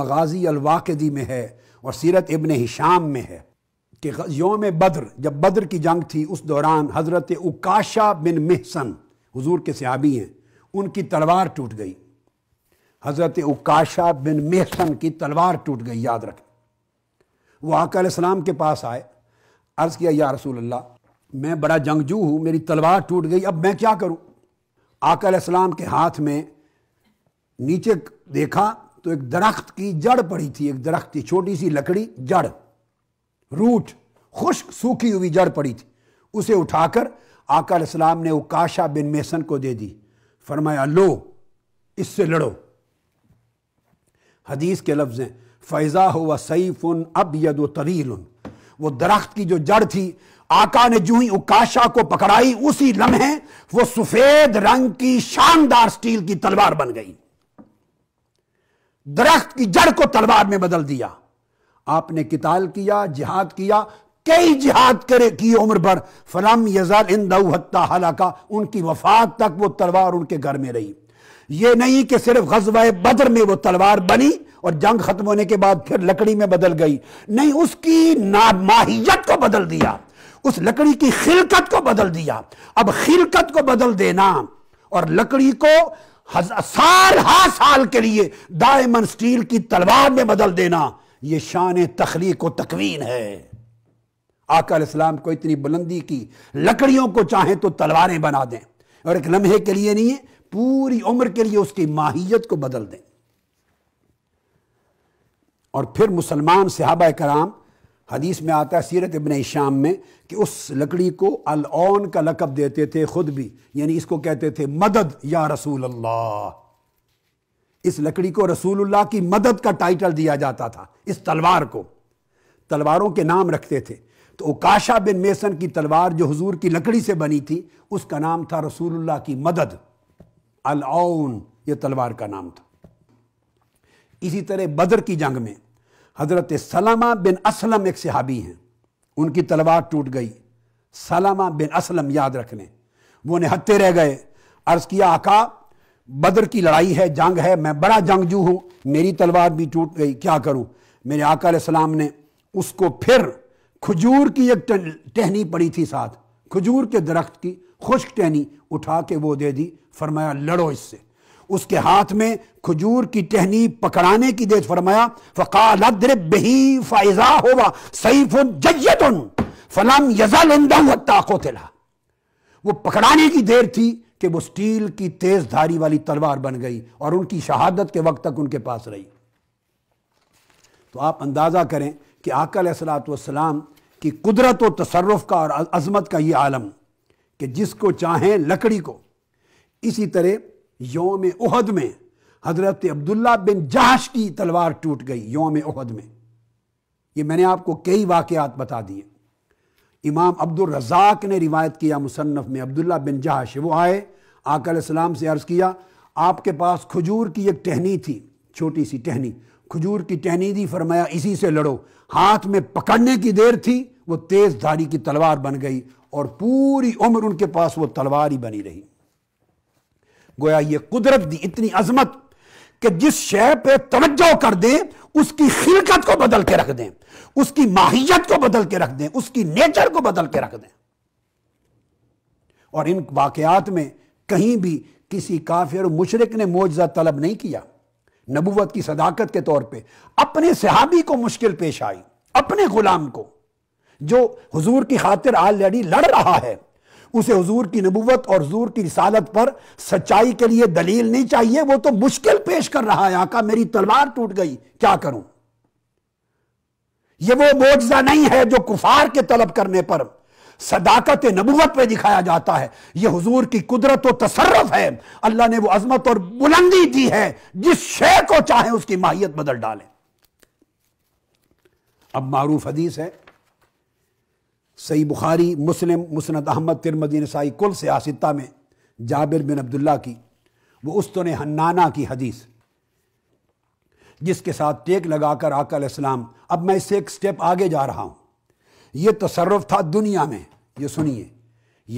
मगाजी अलवाकदी में है और सीरत इबन हिशाम में है कि योम बद्र जब बद्र की जंग थी उस दौरान हज़रत उकाशा बिन महसन हुजूर के सहाबी हैं उनकी तलवार टूट गई हज़रत उकाशा बिन महसन की तलवार टूट गई याद रखें वो आकाम के पास आए अर्ज़ किया या रसूल अल्लाह मैं बड़ा जंगजू हूँ मेरी तलवार टूट गई अब मैं क्या करूँ आकाम के हाथ में नीचे देखा तो एक दरख्त की जड़ पड़ी थी एक दरख्त की छोटी सी लकड़ी जड़ रूट खुश्क सूखी हुई जड़ पड़ी थी उसे उठाकर आकर इस्लाम ने उकाशा बिन मेसन को दे दी फरमाया लो इससे लड़ो हदीस के लफ्ज हैं फैज़ा व सईफ़ उन अब यद तवील उन वो दरख्त की जो जड़ थी आका ने जू ही उकाशा को पकड़ाई उसी लम्हे वो सफ़ेद रंग की शानदार स्टील की तलवार बन गई दरख्त की जड़ को तलवार में बदल दिया आपने किताल किया जिहाद किया कई जिहाद करे की उम्र भर फलम यजाल इन दत्ता हलाका उनकी वफात तक वो तलवार उनके घर में रही ये नहीं कि सिर्फ गजवा बदर में वो तलवार बनी और जंग खत्म होने के बाद फिर लकड़ी में बदल गई नहीं उसकी नामाहियत को बदल दिया उस लकड़ी की खिलकत को बदल दिया अब खिलकत को बदल देना और लकड़ी को साल हा साल के लिए दायमन स्टील की तलवार में बदल देना यह शान तखलीक व तकवीन है आकल इस्लाम को इतनी बुलंदी की लकड़ियों को चाहे तो तलवारें बना दें और एक लम्हे के लिए नहीं है पूरी उम्र के लिए उसकी माहियत को बदल दें और फिर मुसलमान सिहाबा कराम हदीस में आता है सीरत इबन शाम में कि उस लकड़ी को ओन का लकब देते थे खुद भी यानी इसको कहते थे मदद या रसूल अल्लाह इस लकड़ी को रसूलुल्लाह की मदद का टाइटल दिया जाता था इस तलवार को तलवारों के नाम रखते थे तो काशा बिन मेसन की तलवार जो हुजूर की लकड़ी से बनी थी उसका नाम था रसूलुल्लाह की मदद अलौन ये तलवार का नाम था इसी तरह बदर की जंग में हज़रत सलामा बिन असलम एक सिहाबी हैं उनकी तलवार टूट गई सलामा बिन असलम याद रखने वो निहत्ते रह गए अर्ज़ किया आका बद्र की लड़ाई है जंग है मैं बड़ा जंगजू हूँ मेरी तलवार भी टूट गई क्या करूँ मेरे आका सलाम ने उसको फिर खजूर की एक टहनी पड़ी थी साथ खजूर के दरख्त की खुश्क टहनी उठा के वो दे दी फरमाया लड़ो इससे उसके हाथ में खजूर की टहनी पकड़ाने की देश फरमाया फ़कालद्र बही फ़ाइजा होगा सईफ उन फलम यजल वो पकड़ाने की देर थी कि वो स्टील की तेज धारी वाली तलवार बन गई और उनकी शहादत के वक्त तक उनके पास रही तो आप अंदाज़ा करें कि आकल सलाम की कुदरत और तसरफ का और अजमत का ये आलम कि जिसको चाहें लकड़ी को इसी तरह योम उहद में हजरत अब्दुल्ला बिन जहाश की तलवार टूट गई योम उहद में ये मैंने आपको कई वाकयात बता दिए इमाम अब्दुल रज़ाक ने रिवायत किया मुसन्फ़ में अब्दुल्ला बिन जहाश वो आए आकल इस्लाम से अर्ज़ किया आपके पास खजूर की एक टहनी थी छोटी सी टहनी खजूर की टहनी दी फरमाया इसी से लड़ो हाथ में पकड़ने की देर थी वो तेज़ धारी की तलवार बन गई और पूरी उम्र उनके पास वो तलवार ही बनी रही गोया ये कुदरत दी इतनी अजमत कि जिस शय पे तवज्जो कर दें उसकी खिलकत को बदल के रख दें उसकी माहियत को बदल के रख दें उसकी नेचर को बदल के रख दें और इन वाकयात में कहीं भी किसी काफिर मुशरक ने मुआवजा तलब नहीं किया नबूवत की सदाकत के तौर पे अपने सहाबी को मुश्किल पेश आई अपने गुलाम को जो हुजूर की खातिर आलरेडी लड़ रहा है उसे हजूर की नबूवत और हजूर की रिसालत पर सच्चाई के लिए दलील नहीं चाहिए वो तो मुश्किल पेश कर रहा है आका मेरी तलवार टूट गई क्या करूं ये वो मोजा नहीं है जो कुफार के तलब करने पर सदाकत नबूवत पर दिखाया जाता है यह हुजूर की कुदरत और तसरफ है अल्लाह ने वो अजमत और बुलंदी दी है जिस शे को चाहे उसकी माहियत बदल डालें अब मारूफ हदीस है सही बुखारी मुस्लिम मुसनद अहमद तिरमदीन नसाई कुल से आसिता में जाबिर बिन अब्दुल्ला की वो उस्तन तो हन्नाना की हदीस जिसके साथ टेक लगाकर आकल इस्लाम अब मैं इससे एक स्टेप आगे जा रहा हूँ ये तसरफ था दुनिया में ये सुनिए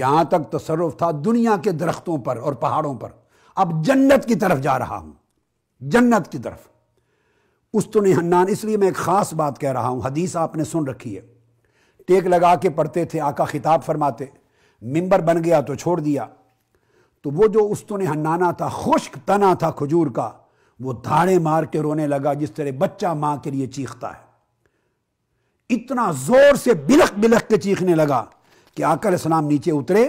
यहाँ तक तसरफ था दुनिया के दरख्तों पर और पहाड़ों पर अब जन्नत की तरफ जा रहा हूँ जन्नत की तरफ उस्तन तो हन्नान इसलिए मैं एक ख़ास बात कह रहा हूँ हदीस आपने सुन रखी है टेक लगा के पढ़ते थे आका खिताब फरमाते मिंबर बन गया तो छोड़ दिया तो वो जो उस ने हन्नाना था खुश्क तना था खजूर का वो धाड़े मार के रोने लगा जिस तरह बच्चा माँ के लिए चीखता है इतना जोर से बिलख बिलख के चीखने लगा कि आकल सलाम नीचे उतरे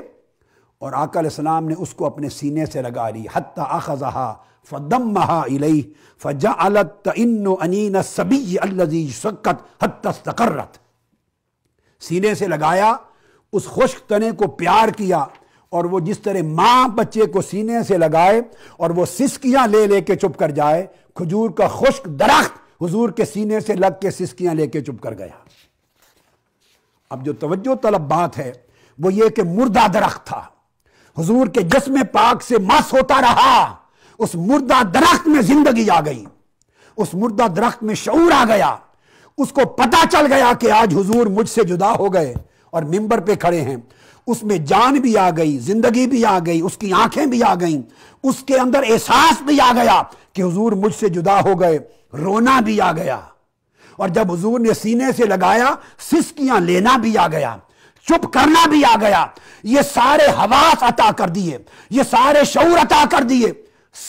और आकल सलाम ने उसको अपने सीने से लगा ली हती आखा फ़दम महा इलई फ़जा अलत अनिन सबी अल्लजी शक्कत हत तकर्रथ सीने से लगाया उस खुश्क तने को प्यार किया और वो जिस तरह माँ बच्चे को सीने से लगाए और वो सिसकियाँ ले लेके चुप कर जाए खजूर का खुश्क दरख्त हुजूर के सीने से लग के सिसकियाँ लेके चुप कर गया अब जो तवज्जो तलब बात है वो ये कि मुर्दा दरख्त था हुजूर के जस्म पाक से मस होता रहा उस मुर्दा दरख्त में जिंदगी आ गई उस मुर्दा दरख्त में शूर आ गया उसको पता चल गया कि आज हुजूर मुझसे जुदा हो गए और मिंबर पे खड़े हैं उसमें जान भी आ गई जिंदगी भी आ गई उसकी आंखें भी आ गईं उसके अंदर एहसास भी आ गया कि हुजूर मुझसे जुदा हो गए रोना भी आ गया और जब हुजूर ने सीने से लगाया सिस्कियां लेना भी आ गया चुप करना भी आ गया ये सारे हवास अता कर दिए ये सारे शौर अता कर दिए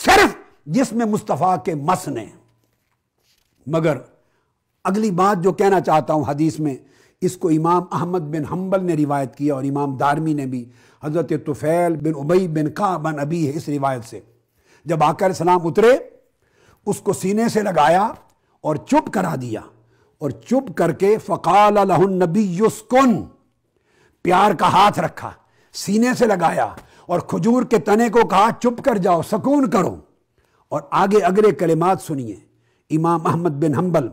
सिर्फ जिसमें मुस्तफ़ा के मस ने मगर अगली बात जो कहना चाहता हूँ हदीस में इसको इमाम अहमद बिन हम्बल ने रिवायत किया और इमाम दारमी ने भी हज़रत तुफ़ैल बिन उबई बिन का बन अबी है इस रिवायत से जब आकर सलाम उतरे उसको सीने से लगाया और चुप करा दिया और चुप करके फ़काल नबी युस्कुन प्यार का हाथ रखा सीने से लगाया और खजूर के तने को कहा चुप कर जाओ सकून करो और आगे अगले कलेमात सुनिए इमाम अहमद बिन हम्बल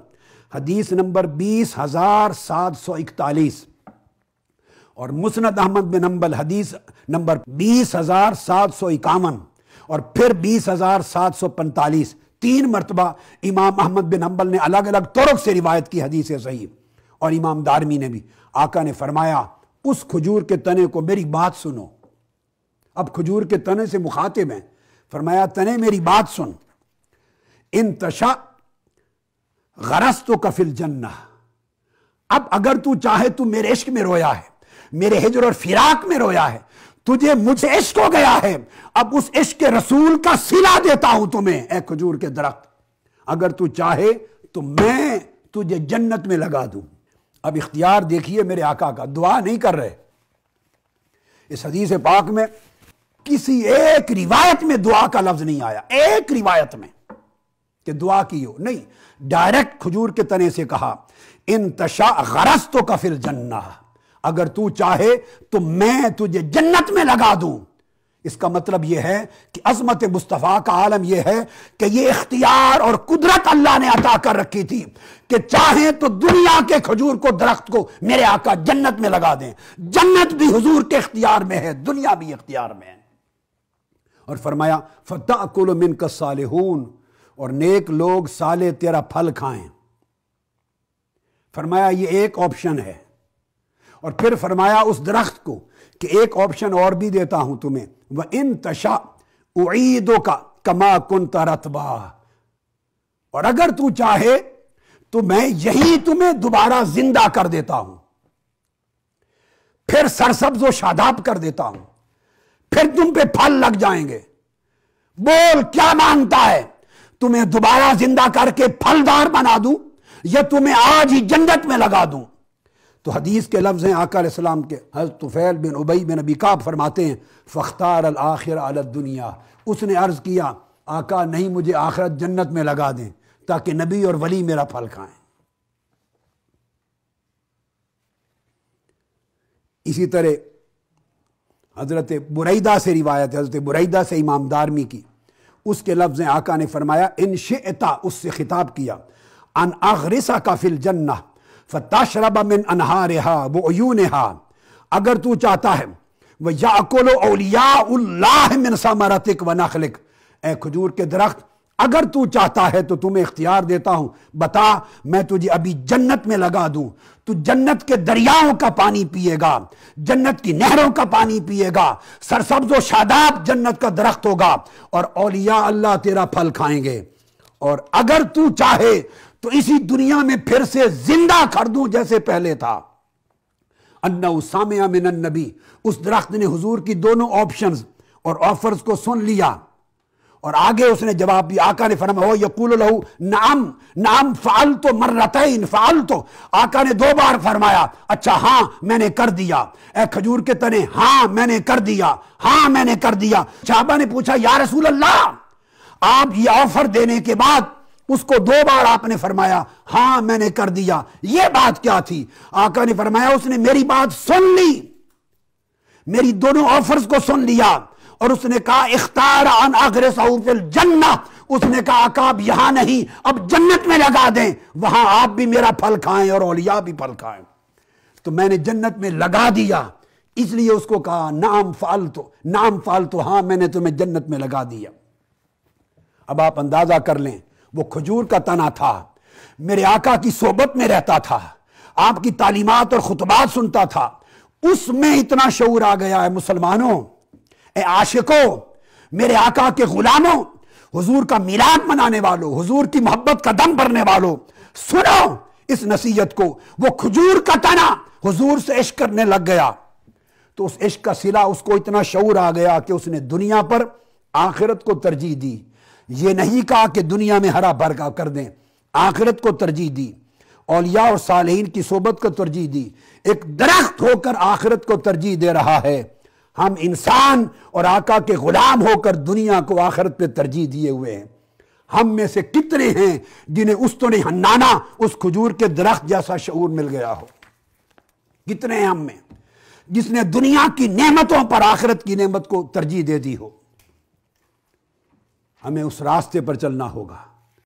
हदीस नंबर बीस हज़ार सात सौ इकतालीस और मुसनद अहमद बिन अम्बल हदीस नंबर बीस हज़ार सात सौ इक्यावन और फिर बीस हज़ार सात सौ पैंतालीस तीन मरतबा इमाम अहमद बिन अम्बल ने अलग अलग तरफ से रिवायत की हदीस सही और इमाम दारमी ने भी आका ने फरमाया उस खजूर के तने को मेरी बात सुनो अब खजूर के तने से मुखातिब हैं फरमाया तने मेरी बात सुन इन तशा गरज तो कफिल जन्ना अब अगर तू चाहे तू मेरे इश्क में रोया है मेरे हिजर और फिराक में रोया है तुझे मुझे इश्क हो गया है अब उस इश्क के रसूल का सिला देता हूं तुम्हें ए खजूर के दरख्त अगर तू चाहे तो मैं तुझे जन्नत में लगा दू अब इख्तियार देखिए मेरे आका का दुआ नहीं कर रहे इस हदीस पाक में किसी एक रिवायत में दुआ का लफ्ज नहीं आया एक रिवायत में कि दुआ की हो नहीं डायरेक्ट खजूर के तने से कहा इन तशा गरस तो कफिल जन्ना अगर तू चाहे तो मैं तुझे जन्नत में लगा दूं इसका मतलब यह है कि अजमत मुस्तफ़ा का आलम यह है कि यह इख्तियार और कुदरत अल्लाह ने अता कर रखी थी कि चाहे तो दुनिया के खजूर को दरख्त को मेरे आका जन्नत में लगा दें जन्नत भी हजूर के इख्तियार में है दुनिया भी इख्तियार में है और फरमाया फतः मिन सालहून और नेक लोग साले तेरा फल खाएं फरमाया ये एक ऑप्शन है और फिर फरमाया उस दरख्त को कि एक ऑप्शन और भी देता हूं तुम्हें वह इन तशा उदो का कमा कुन तरतबा और अगर तू चाहे तो मैं यही तुम्हें दोबारा जिंदा कर देता हूं फिर सरसब्ज व शादाब कर देता हूं फिर तुम पे फल लग जाएंगे बोल क्या मांगता है तुम्हें दोबारा जिंदा करके फलदार बना दूं या तुम्हें आज ही जन्नत में लगा दूं तो हदीस के लफ्ज़ हैं आकर इस्लाम के हज़ तुफ़ैल बिन उबई बिन अबी काब फरमाते हैं फ़ख्तार आखिर दुनिया उसने अर्ज़ किया आका नहीं मुझे आखिरत जन्नत में लगा दें ताकि नबी और वली मेरा फल खाएं इसी तरह हज़रत बुरैदा से रिवायत है हज़रत बुरैदा से इमाम दारमी की उसके लफ्ज आका ने फरमाया इन शेता उससे खिताब किया अन आखरिसा का फिल जन्ना फताशरबा मिन अनहार वो वयून हा अगर तू चाहता है वह याकोलो औलिया मिन समरतिक व नखलिक ए खजूर के दरख्त अगर तू चाहता है तो तुम्हें इख्तियार देता हूं बता मैं तुझे अभी जन्नत में लगा दूं तू जन्नत के दरियाओं का पानी पिएगा जन्नत की नहरों का पानी पिएगा सरसब्ज व शादाब जन्नत का दरख्त होगा और औलिया अल्लाह तेरा फल खाएंगे और अगर तू चाहे तो इसी दुनिया में फिर से जिंदा कर दूं जैसे पहले था अन्ना सामिया मिनन नबी उस दरख्त ने हुजूर की दोनों ऑप्शंस और ऑफर्स को सुन लिया और आगे उसने जवाब दिया आका ने फरमा हो यकूल लहू नाम नाम फाल तो मर रहता है इन फाल तो आका ने दो बार फरमाया अच्छा हाँ मैंने कर दिया ए खजूर के तने हाँ मैंने कर दिया हाँ मैंने कर दिया साहबा ने पूछा या रसूल अल्लाह आप ये ऑफर देने के बाद उसको दो बार आपने फरमाया हां मैंने कर दिया ये बात क्या थी आका ने फरमाया उसने मेरी बात सुन ली मेरी दोनों ऑफर्स को सुन लिया और उसने कहा इख्तार अन आखिर सऊफिल जन्ना उसने कहा आका यहां नहीं अब जन्नत में लगा दें वहां आप भी मेरा फल खाएं और औलिया भी फल खाएं तो मैंने जन्नत में लगा दिया इसलिए उसको कहा नाम फालतू तो, नाम फालतू तो, मैंने तुम्हें जन्नत में लगा दिया अब आप अंदाजा कर लें वो खजूर का तना था मेरे आका की सोबत में रहता था आपकी तालीमत और खुतबात सुनता था उसमें इतना शऊर आ गया है मुसलमानों ए आशिको मेरे आका के गुलामों हुजूर का मिलाद मनाने वालों हुजूर की मोहब्बत का दम भरने वालों सुनो इस नसीहत को वो खजूर का तना हुजूर से इश्क करने लग गया तो उस इश्क का सिला उसको इतना शऊर आ गया कि उसने दुनिया पर आखिरत को तरजीह दी ये नहीं कहा कि दुनिया में हरा भरका कर दें आखिरत को तरजीह दी औलिया और सालहीन की सोबत को तरजीह दी एक दरख्त होकर आखिरत को तरजीह दे रहा है हम इंसान और आका के गुलाम होकर दुनिया को आखिरत पे तरजीह दिए हुए हैं हम में से कितने हैं जिन्हें उस तो नहीं हन्नाना उस खजूर के दरख्त जैसा शूर मिल गया हो कितने हैं हम में जिसने दुनिया की नेमतों पर आखिरत की नेमत को तरजीह दे दी हो हमें उस रास्ते पर चलना होगा